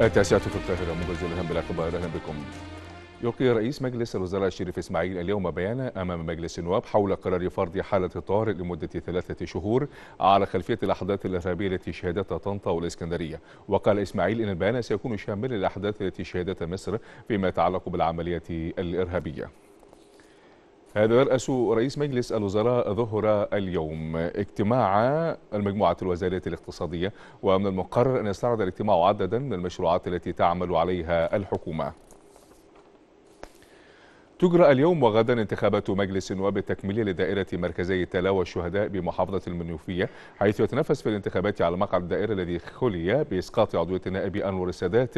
التاسعة والثلاثة القاهرة موجز بالأخبار أهلا بكم يلقي رئيس مجلس الوزراء الشريف إسماعيل اليوم بيانا أمام مجلس النواب حول قرار فرض حالة طارئ لمدة ثلاثة شهور على خلفية الأحداث الإرهابية التي شهدتها طنطا والإسكندرية وقال إسماعيل أن البيان سيكون شاملا للأحداث التي شهدتها مصر فيما يتعلق بالعملية الإرهابية هذا يرأس رئيس مجلس الوزراء ظهر اليوم اجتماع المجموعة الوزارية الاقتصادية ومن المقرر أن يستعرض الاجتماع عددا من المشروعات التي تعمل عليها الحكومة تجرى اليوم وغدا انتخابات مجلس النواب التكميلي لدائرة مركزي تلاوة الشهداء بمحافظة المنيوفية حيث يتنفس في الانتخابات على مقعد الدائرة الذي خلي بإسقاط عضوية النائب أنور السادات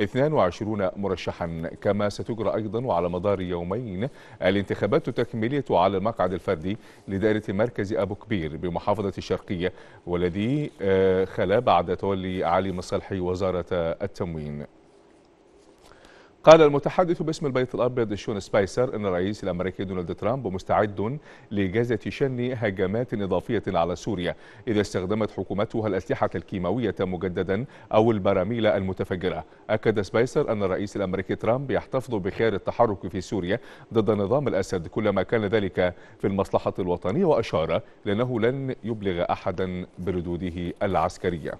22 مرشحا كما ستجرى أيضا وعلى مدار يومين الانتخابات التكميلية على المقعد الفردي لدائرة مركز أبو كبير بمحافظة الشرقية والذي آه، خلا بعد تولي علي مصالحي وزارة التموين قال المتحدث باسم البيت الأبيض شون سبايسر أن الرئيس الأمريكي دونالد ترامب مستعد لجازة شن هجمات إضافية على سوريا إذا استخدمت حكومتها الأسلحة الكيماوية مجددا أو البراميل المتفجرة أكد سبايسر أن الرئيس الأمريكي ترامب يحتفظ بخيار التحرك في سوريا ضد نظام الأسد كلما كان ذلك في المصلحة الوطنية وأشار لأنه لن يبلغ أحدا بردوده العسكرية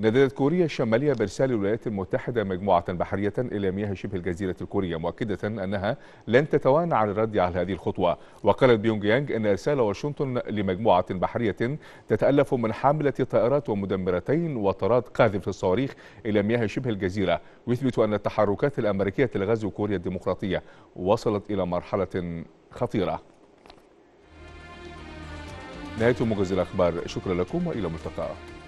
نددت كوريا الشمالية بإرسال الولايات المتحدة مجموعة بحرية إلى مياه شبه الجزيرة الكورية مؤكدة أنها لن تتوانى عن الرد على هذه الخطوة وقالت بيونغ يانج أن إرسال واشنطن لمجموعة بحرية تتألف من حاملة طائرات ومدمرتين وطراد قاذف الصواريخ إلى مياه شبه الجزيرة ويثبت أن التحركات الأمريكية لغزو كوريا الديمقراطية وصلت إلى مرحلة خطيرة نهاية موجز الأخبار شكرا لكم وإلى ملتقى